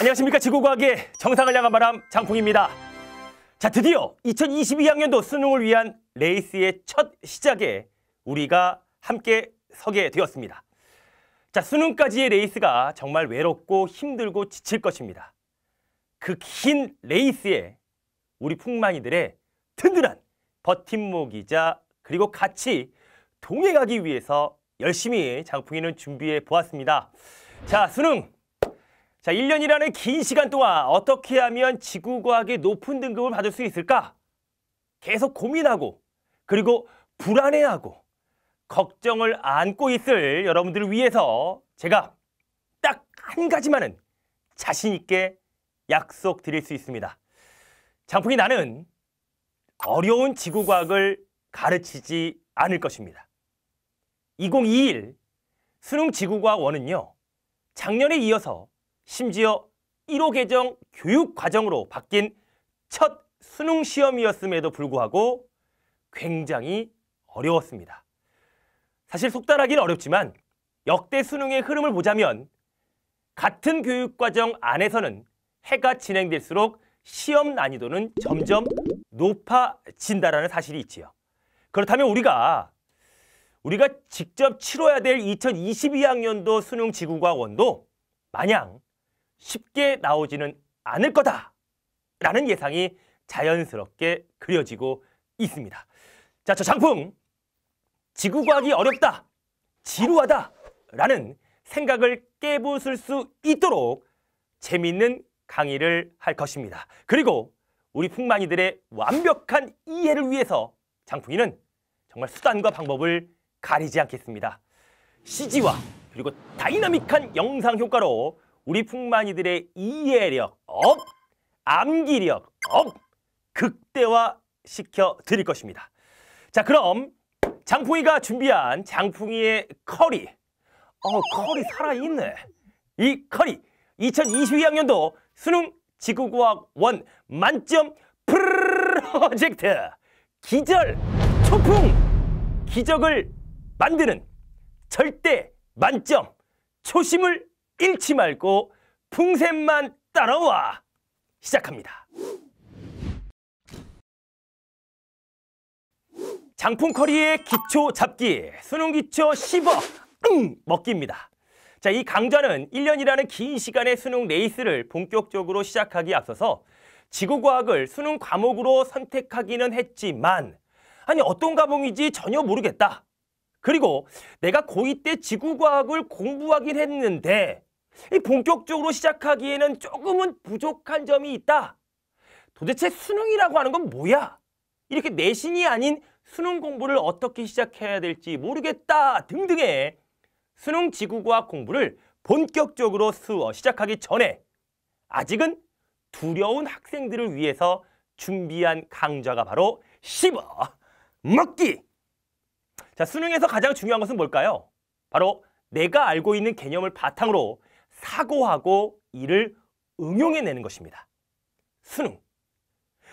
안녕하십니까 지구과학의 정상을 향한 바람 장풍입니다. 자 드디어 2022학년도 수능을 위한 레이스의 첫 시작에 우리가 함께 서게 되었습니다. 자 수능까지의 레이스가 정말 외롭고 힘들고 지칠 것입니다. 그 긴 레이스에 우리 풍만이들의 든든한 버팀목이자 그리고 같이 동행하기 위해서 열심히 장풍이는 준비해 보았습니다. 자 수능 자, 1년이라는 긴 시간 동안 어떻게 하면 지구과학의 높은 등급을 받을 수 있을까? 계속 고민하고 그리고 불안해하고 걱정을 안고 있을 여러분들을 위해서 제가 딱 한 가지만은 자신 있게 약속 드릴 수 있습니다. 장풍이 나는 어려운 지구과학을 가르치지 않을 것입니다. 2021 수능 지구과학원은요. 작년에 이어서 심지어 1호 개정 교육 과정으로 바뀐 첫 수능 시험이었음에도 불구하고 굉장히 어려웠습니다. 사실 속단하기는 어렵지만 역대 수능의 흐름을 보자면 같은 교육과정 안에서는 해가 진행될수록 시험 난이도는 점점 높아진다라는 사실이 있지요. 그렇다면 우리가 우리가 직접 치러야 될 2022학년도 수능 지구과원도 학 마냥 쉽게 나오지는 않을 거다라는 예상이 자연스럽게 그려지고 있습니다. 자, 저 장풍 지구과학이 어렵다, 지루하다라는 생각을 깨부술 수 있도록 재미있는 강의를 할 것입니다. 그리고 우리 풍만이들의 완벽한 이해를 위해서 장풍이는 정말 수단과 방법을 가리지 않겠습니다. CG와 그리고 다이나믹한 영상 효과로 우리 풍만이들의 이해력 업, 암기력 업, 극대화 시켜 드릴 것입니다. 자, 그럼 장풍이가 준비한 장풍이의 커리. 어, 커리 살아있네. 이 커리 2022학년도 수능 지구과학 원 만점 프로젝트 기절 초풍 기적을 만드는 절대 만점 초심을 잃지 말고 풍샘만 따라와 시작합니다. 장풍 커리의 기초 잡기 수능 기초 10억 응, 먹기입니다. 자, 이 강좌는 1년이라는 긴 시간의 수능 레이스를 본격적으로 시작하기 앞서서 지구과학을 수능 과목으로 선택하기는 했지만 아니 어떤 과목인지 전혀 모르겠다. 그리고 내가 고2 때 지구과학을 공부하긴 했는데 본격적으로 시작하기에는 조금은 부족한 점이 있다. 도대체 수능이라고 하는 건 뭐야? 이렇게 내신이 아닌 수능 공부를 어떻게 시작해야 될지 모르겠다 등등의 수능 지구과학 공부를 본격적으로 수어 시작하기 전에 아직은 두려운 학생들을 위해서 준비한 강좌가 바로 씹어 먹기! 자, 수능에서 가장 중요한 것은 뭘까요? 바로 내가 알고 있는 개념을 바탕으로 사고하고 이를 응용해내는 것입니다. 수능.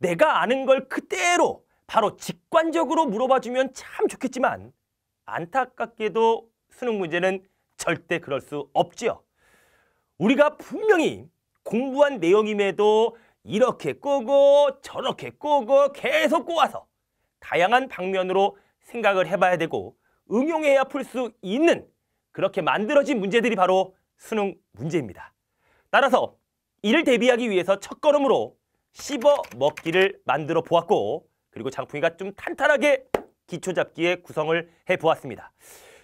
내가 아는 걸 그대로 바로 직관적으로 물어봐주면 참 좋겠지만 안타깝게도 수능 문제는 절대 그럴 수 없지요. 우리가 분명히 공부한 내용임에도 이렇게 꼬고 저렇게 꼬고 계속 꼬아서 다양한 방면으로 생각을 해봐야 되고 응용해야 풀 수 있는 그렇게 만들어진 문제들이 바로 수능 문제입니다. 따라서 이를 대비하기 위해서 첫걸음으로 씹어 먹기를 만들어 보았고 그리고 장풍이가 좀 탄탄하게 기초잡기에 구성을 해보았습니다.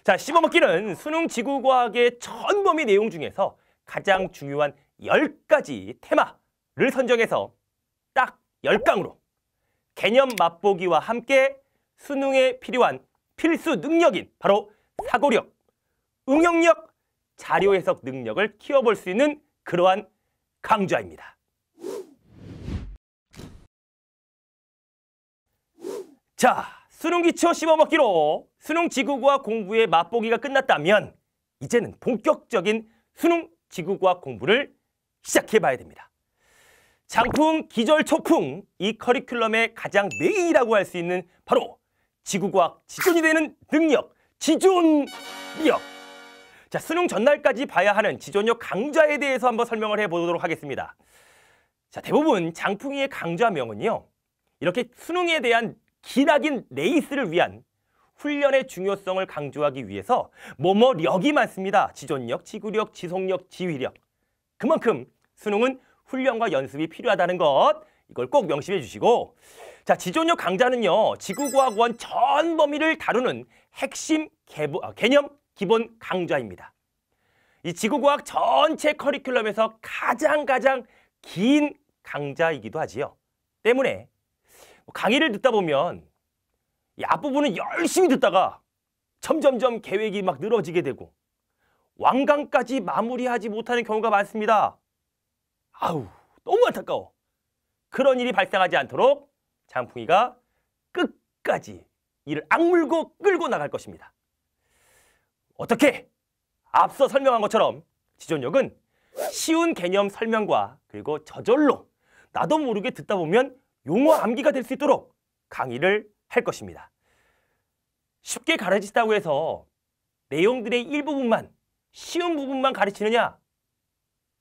자, 씹어 먹기는 수능 지구과학의 전 범위 내용 중에서 가장 중요한 열가지 테마를 선정해서 딱 열강으로 개념 맛보기와 함께 수능에 필요한 필수 능력인 바로 사고력, 응용력, 자료 해석 능력을 키워볼 수 있는 그러한 강좌입니다. 자, 수능 기초 씹어먹기로 수능 지구과학 공부의 맛보기가 끝났다면 이제는 본격적인 수능 지구과학 공부를 시작해봐야 됩니다. 장풍, 기절, 초풍 이 커리큘럼의 가장 메인이라고 할 수 있는 바로 지구과학 지존이 되는 능력, 지존력. 자, 수능 전날까지 봐야 하는 지존력 강좌에 대해서 한번 설명을 해보도록 하겠습니다. 자, 대부분 장풍이의 강좌명은요. 이렇게 수능에 대한 기나긴 레이스를 위한 훈련의 중요성을 강조하기 위해서 뭐뭐력이 많습니다. 지존력, 지구력, 지속력, 지휘력. 그만큼 수능은 훈련과 연습이 필요하다는 것 이걸 꼭 명심해 주시고 자 지존력 강좌는요 지구과학원 전 범위를 다루는 핵심 개보, 아, 개념 기본 강좌입니다. 이 지구과학 전체 커리큘럼에서 가장 가장 긴 강좌이기도 하지요. 때문에 뭐 강의를 듣다 보면 이 앞부분은 열심히 듣다가 점점점 계획이 막 늘어지게 되고 완강까지 마무리하지 못하는 경우가 많습니다. 아우 너무 안타까워. 그런 일이 발생하지 않도록 장풍이가 끝까지 이를 악물고 끌고 나갈 것입니다. 어떻게? 앞서 설명한 것처럼 지존력은 쉬운 개념 설명과 그리고 저절로 나도 모르게 듣다 보면 용어 암기가 될 수 있도록 강의를 할 것입니다. 쉽게 가르치다고 해서 내용들의 일부분만 쉬운 부분만 가르치느냐?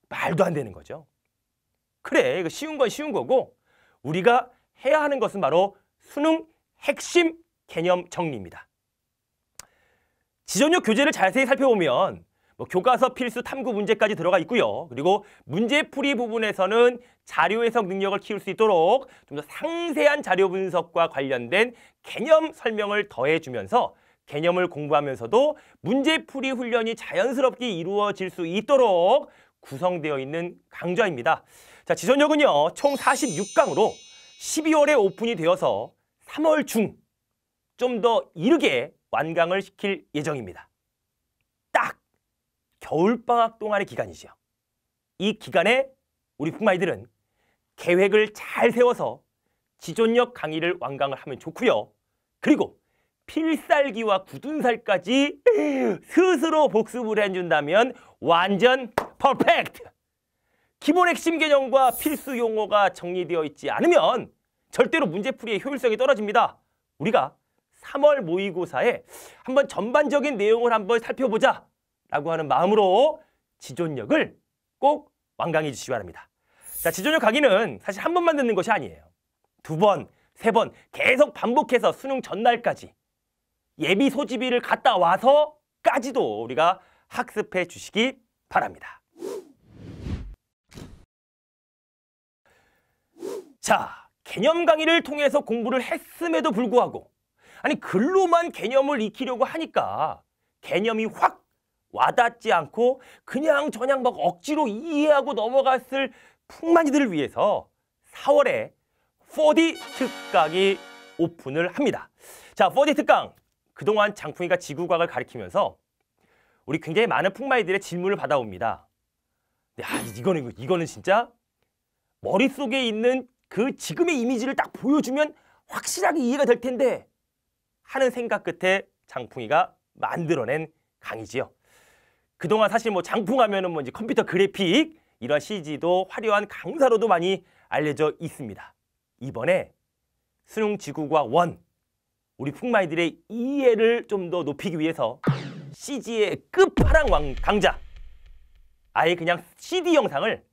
말도 안 되는 거죠. 그래, 이거 쉬운 건 쉬운 거고 우리가 해야 하는 것은 바로 수능 핵심 개념 정리입니다. 지존력 교재를 자세히 살펴보면 뭐 교과서 필수 탐구 문제까지 들어가 있고요. 그리고 문제풀이 부분에서는 자료 해석 능력을 키울 수 있도록 좀 더 상세한 자료 분석과 관련된 개념 설명을 더해주면서 개념을 공부하면서도 문제풀이 훈련이 자연스럽게 이루어질 수 있도록 구성되어 있는 강좌입니다. 자, 지선역은요, 총 46강으로 12월에 오픈이 되어서 3월 중 좀 더 이르게 완강을 시킬 예정입니다. 딱 겨울방학 동안의 기간이죠. 이 기간에 우리 품아이들은 계획을 잘 세워서 지존역 강의를 완강을 하면 좋고요. 그리고 필살기와 굳은살까지 스스로 복습을 해준다면 완전 퍼펙트! 기본 핵심 개념과 필수 용어가 정리되어 있지 않으면 절대로 문제풀이의 효율성이 떨어집니다. 우리가 3월 모의고사에 한번 전반적인 내용을 한번 살펴보자 라고 하는 마음으로 지존력을 꼭 완강해 주시기 바랍니다. 자, 지존력 강의는 사실 한 번만 듣는 것이 아니에요. 두 번, 세 번 계속 반복해서 수능 전날까지 예비 소집일을 갔다 와서까지도 우리가 학습해 주시기 바랍니다. 자, 개념 강의를 통해서 공부를 했음에도 불구하고 아니 글로만 개념을 익히려고 하니까 개념이 확 와닿지 않고 그냥 저냥 막 억지로 이해하고 넘어갔을 풍만이들을 위해서 4월에 4D 특강이 오픈을 합니다. 자, 4D 특강. 그동안 장풍이가 지구과학을 가리키면서 우리 굉장히 많은 풍마이들의 질문을 받아옵니다. 야, 이거는, 이거는 진짜 머릿속에 있는 그 지금의 이미지를 딱 보여주면 확실하게 이해가 될 텐데 하는 생각 끝에 장풍이가 만들어낸 강의지요. 그동안 사실 뭐 장풍 하면은 뭐 이제 컴퓨터 그래픽 이런 CG도 화려한 강사로도 많이 알려져 있습니다. 이번에 수능 지구과 원 우리 풍마이들의 이해를 좀 더 높이기 위해서 CG의 끝판왕 강자 아예 그냥 CD 영상을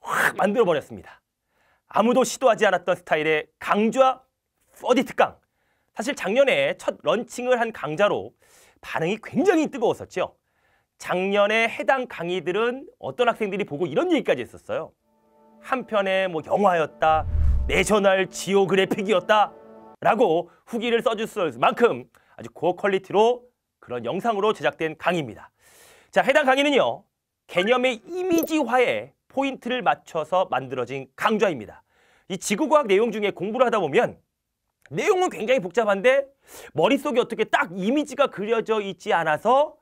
확 만들어버렸습니다. 아무도 시도하지 않았던 스타일의 강좌 퍼디특강. 사실 작년에 첫 런칭을 한 강좌로 반응이 굉장히 뜨거웠었죠. 작년에 해당 강의들은 어떤 학생들이 보고 이런 얘기까지 했었어요. 한편의 뭐 영화였다, 내셔널 지오그래픽이었다 라고 후기를 써줄 만큼 아주 고 퀄리티로 그런 영상으로 제작된 강의입니다. 자, 해당 강의는요. 개념의 이미지화에 포인트를 맞춰서 만들어진 강좌입니다. 이 지구과학 내용 중에 공부를 하다 보면 내용은 굉장히 복잡한데 머릿속에 어떻게 딱 이미지가 그려져 있지 않아서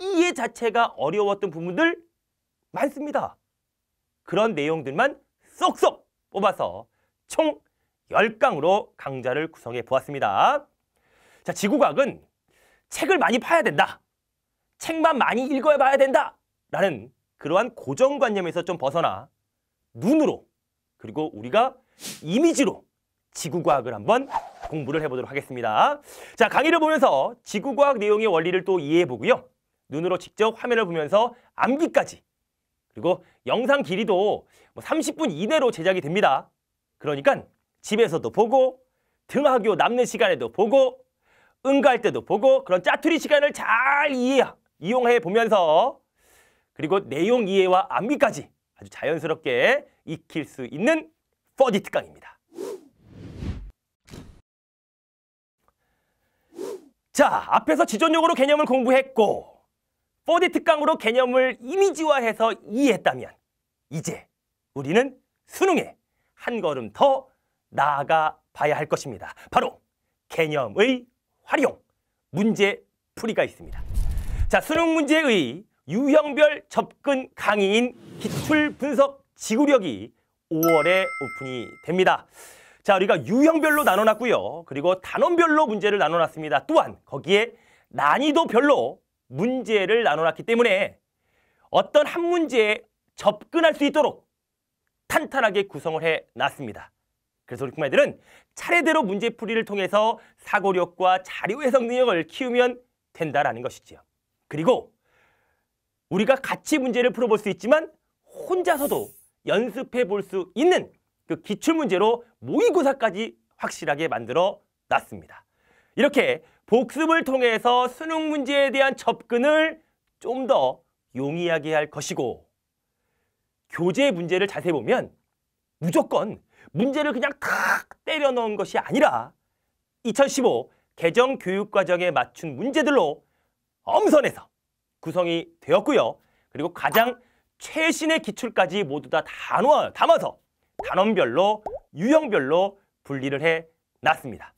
이해 자체가 어려웠던 부분들 많습니다. 그런 내용들만 쏙쏙 뽑아서 총 10강으로 강좌를 구성해 보았습니다. 자, 지구과학은 책을 많이 파야 된다. 책만 많이 읽어야 봐야 된다. 라는 그러한 고정관념에서 좀 벗어나 눈으로 그리고 우리가 이미지로 지구과학을 한번 공부를 해보도록 하겠습니다. 자, 강의를 보면서 지구과학 내용의 원리를 또 이해해보고요. 눈으로 직접 화면을 보면서 암기까지 그리고 영상 길이도 뭐 30분 이내로 제작이 됩니다. 그러니까 집에서도 보고 등하교 남는 시간에도 보고 응가할 때도 보고 그런 짜투리 시간을 잘 이해야 이용해 보면서 그리고 내용 이해와 암기까지 아주 자연스럽게 익힐 수 있는 4D 특강입니다. 자, 앞에서 지존용으로 개념을 공부했고 4D 특강으로 개념을 이미지화해서 이해했다면 이제 우리는 수능에 한 걸음 더 나아가 봐야 할 것입니다. 바로 개념의 활용, 문제 풀이가 있습니다. 자, 수능 문제의 유형별 접근 강의인 기출 분석 지구력이 5월에 오픈이 됩니다. 자, 우리가 유형별로 나눠놨고요. 그리고 단원별로 문제를 나눠놨습니다. 또한 거기에 난이도별로 문제를 나눠놨기 때문에 어떤 한 문제에 접근할 수 있도록 탄탄하게 구성을 해놨습니다. 그래서 우리 k u m 들은 차례대로 문제풀이를 통해서 사고력과 자료 해석 능력을 키우면 된다라는 것이지요. 그리고 우리가 같이 문제를 풀어볼 수 있지만 혼자서도 연습해 볼 수 있는 그 기출문제로 모의고사까지 확실하게 만들어 놨습니다. 이렇게 복습을 통해서 수능 문제에 대한 접근을 좀 더 용이하게 할 것이고 교재 문제를 자세히 보면 무조건 문제를 그냥 탁 때려 넣은 것이 아니라 2015 개정 교육과정에 맞춘 문제들로 엄선해서 구성이 되었고요. 그리고 가장 최신의 기출까지 모두 다 단어, 담아서 단원별로 유형별로 분리를 해 놨습니다.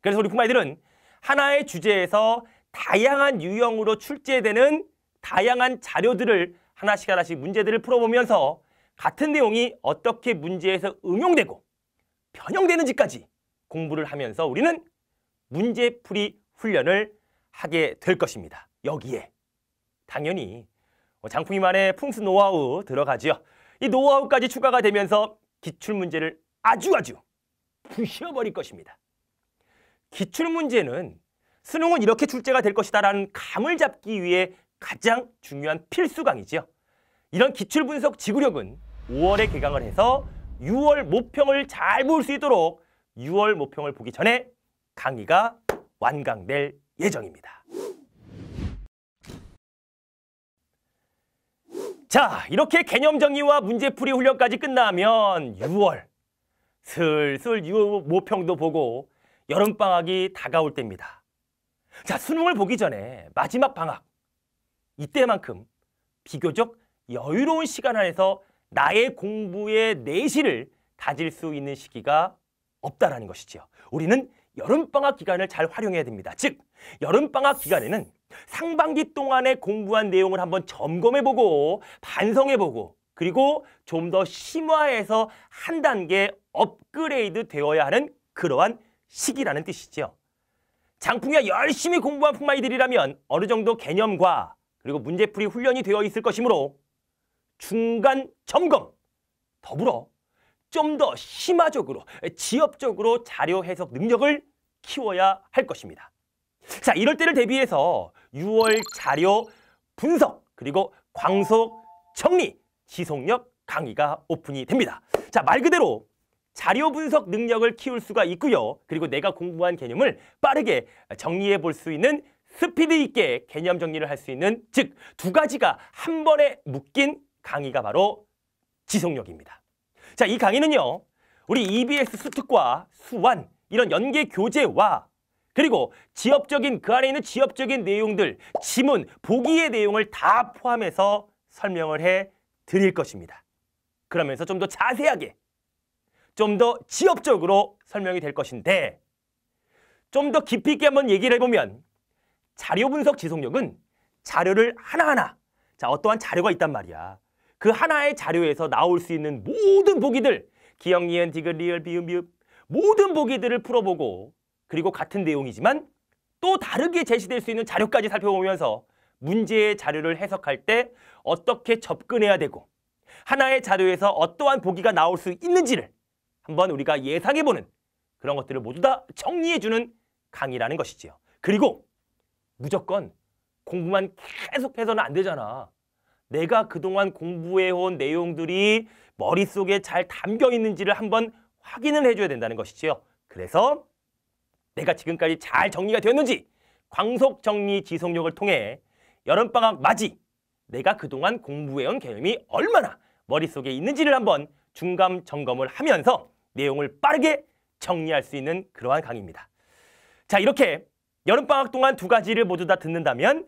그래서 우리 부마이들은 하나의 주제에서 다양한 유형으로 출제되는 다양한 자료들을 하나씩 하나씩 문제들을 풀어보면서 같은 내용이 어떻게 문제에서 응용되고 변형되는지까지 공부를 하면서 우리는 문제풀이 훈련을 하게 될 것입니다. 여기에 당연히 뭐 장풍이만의 풍수 노하우 들어가지요. 이 노하우까지 추가가 되면서 기출문제를 아주 아주 부셔버릴 것입니다. 기출문제는 수능은 이렇게 출제가 될 것이다라는 감을 잡기 위해 가장 중요한 필수 강의지요. 이런 기출분석 지구력은 5월에 개강을 해서 6월 모평을 잘 볼 수 있도록 6월 모평을 보기 전에 강의가 완강될 예정입니다. 자, 이렇게 개념 정리와 문제풀이 훈련까지 끝나면 6월 슬슬 유 모평도 보고 여름방학이 다가올 때입니다. 자, 수능을 보기 전에 마지막 방학 이때만큼 비교적 여유로운 시간 안에서 나의 공부의 내실을 다질 수 있는 시기가 없다라는 것이지요. 우리는 여름방학 기간을 잘 활용해야 됩니다. 즉, 여름방학 기간에는 상반기 동안에 공부한 내용을 한번 점검해보고 반성해보고 그리고 좀 더 심화해서 한 단계 업그레이드 되어야 하는 그러한 시기라는 뜻이죠 장풍이가 열심히 공부한 풍마이들이라면 어느 정도 개념과 그리고 문제풀이 훈련이 되어 있을 것이므로 중간 점검 더불어 좀 더 심화적으로 지엽적으로 자료 해석 능력을 키워야 할 것입니다. 자 이럴 때를 대비해서 6월 자료 분석 그리고 광속 정리 지속력 강의가 오픈이 됩니다. 자, 말 그대로 자료 분석 능력을 키울 수가 있고요. 그리고 내가 공부한 개념을 빠르게 정리해 볼 수 있는 스피드 있게 개념 정리를 할 수 있는 즉 두 가지가 한 번에 묶인 강의가 바로 지속력입니다. 자, 이 강의는요. 우리 EBS 수특과 수완 이런 연계 교재와 그리고 지엽적인 그 안에 있는 지엽적인 내용들, 지문, 보기의 내용을 다 포함해서 설명을 해 드릴 것입니다. 그러면서 좀 더 자세하게, 좀 더 지엽적으로 설명이 될 것인데 좀 더 깊이 있게 한번 얘기를 해보면 자료 분석 지속력은 자료를 하나하나 자 어떠한 자료가 있단 말이야. 그 하나의 자료에서 나올 수 있는 모든 보기들 기억, 니은, 디귿, 리얼 비읍, 미읍 모든 보기들을 풀어보고 그리고 같은 내용이지만 또 다르게 제시될 수 있는 자료까지 살펴보면서 문제의 자료를 해석할 때 어떻게 접근해야 되고 하나의 자료에서 어떠한 보기가 나올 수 있는지를 한번 우리가 예상해보는 그런 것들을 모두 다 정리해주는 강의라는 것이지요. 그리고 무조건 공부만 계속해서는 안 되잖아. 내가 그동안 공부해온 내용들이 머릿속에 잘 담겨 있는지를 한번 확인을 해줘야 된다는 것이지요. 그래서 내가 지금까지 잘 정리가 되었는지 광속 정리 지속력을 통해 여름방학 맞이 내가 그동안 공부해온 개념이 얼마나 머릿속에 있는지를 한번 중간 점검을 하면서 내용을 빠르게 정리할 수 있는 그러한 강의입니다. 자 이렇게 여름방학 동안 두 가지를 모두 다 듣는다면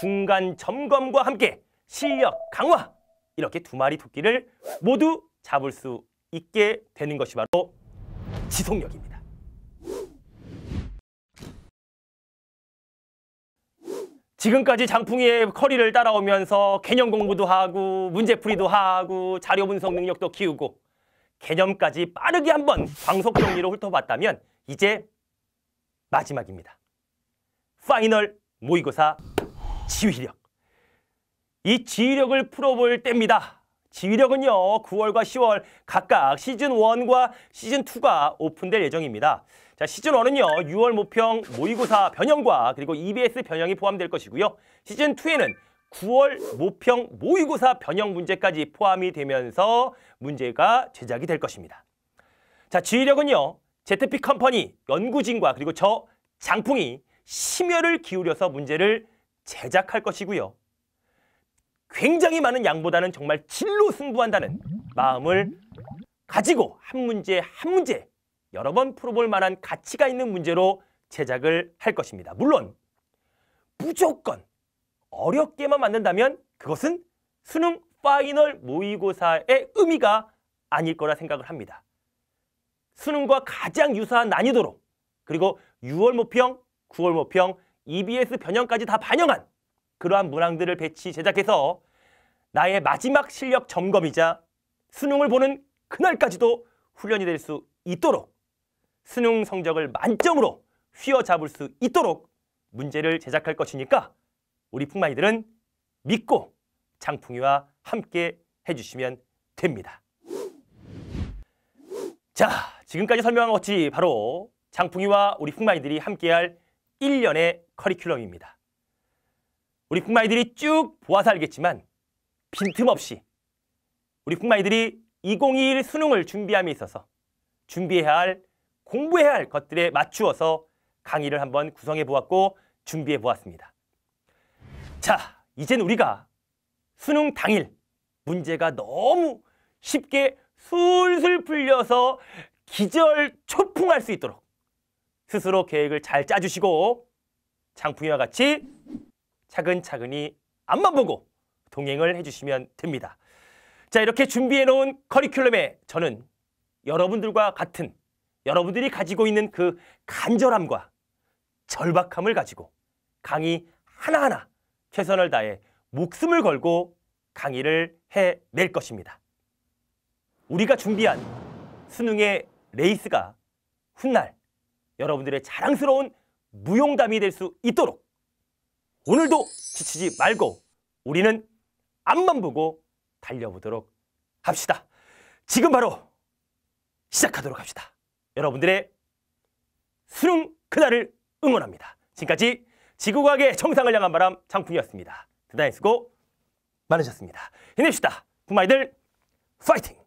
중간 점검과 함께 실력 강화 이렇게 두 마리 토끼를 모두 잡을 수 있게 되는 것이 바로 지속력입니다. 지금까지 장풍이의 커리를 따라오면서 개념 공부도 하고 문제풀이도 하고 자료 분석 능력도 키우고 개념까지 빠르게 한번 광속 정리로 훑어봤다면 이제 마지막입니다. 파이널 모의고사 지휘력. 이 지휘력을 풀어볼 때입니다. 지휘력은요 9월과 10월 각각 시즌1과 시즌2가 오픈될 예정입니다. 자 시즌1은요 6월 모평 모의고사 변형과 그리고 EBS 변형이 포함될 것이고요. 시즌2에는 9월 모평 모의고사 변형 문제까지 포함이 되면서 문제가 제작이 될 것입니다. 자 지휘력은요 제트피 컴퍼니 연구진과 그리고 저 장풍이 심혈을 기울여서 문제를 제작할 것이고요. 굉장히 많은 양보다는 정말 진로 승부한다는 마음을 가지고 한 문제 한 문제 여러 번 풀어볼 만한 가치가 있는 문제로 제작을 할 것입니다. 물론 무조건 어렵게만 만든다면 그것은 수능 파이널 모의고사의 의미가 아닐 거라 생각을 합니다. 수능과 가장 유사한 난이도로 그리고 6월 모평, 9월 모평, EBS 변형까지 다 반영한 그러한 문항들을 배치 제작해서 나의 마지막 실력 점검이자 수능을 보는 그날까지도 훈련이 될 수 있도록 수능 성적을 만점으로 휘어잡을 수 있도록 문제를 제작할 것이니까 우리 풍마이들은 믿고 장풍이와 함께 해주시면 됩니다. 자, 지금까지 설명한 것이 바로 장풍이와 우리 풍마이들이 함께할 일련의 커리큘럼입니다. 우리 꿍마이들이 쭉 보아서 알겠지만 빈틈없이 우리 꿍마이들이 2021 수능을 준비함에 있어서 준비해야 할 공부해야 할 것들에 맞추어서 강의를 한번 구성해 보았고 준비해 보았습니다. 자, 이젠 우리가 수능 당일 문제가 너무 쉽게 술술 풀려서 기절 초풍할 수 있도록 스스로 계획을 잘 짜주시고 장풍이와 같이 차근차근히 앞만 보고 동행을 해주시면 됩니다. 자 이렇게 준비해놓은 커리큘럼에 저는 여러분들과 같은 여러분들이 가지고 있는 그 간절함과 절박함을 가지고 강의 하나하나 최선을 다해 목숨을 걸고 강의를 해낼 것입니다. 우리가 준비한 수능의 레이스가 훗날 여러분들의 자랑스러운 무용담이 될 수 있도록 오늘도 지치지 말고 우리는 앞만 보고 달려보도록 합시다. 지금 바로 시작하도록 합시다. 여러분들의 수능 그날을 응원합니다. 지금까지 지구과학의 정상을 향한 바람 장풍이었습니다. 대단히 수고 많으셨습니다. 힘냅시다. 부마이들 파이팅!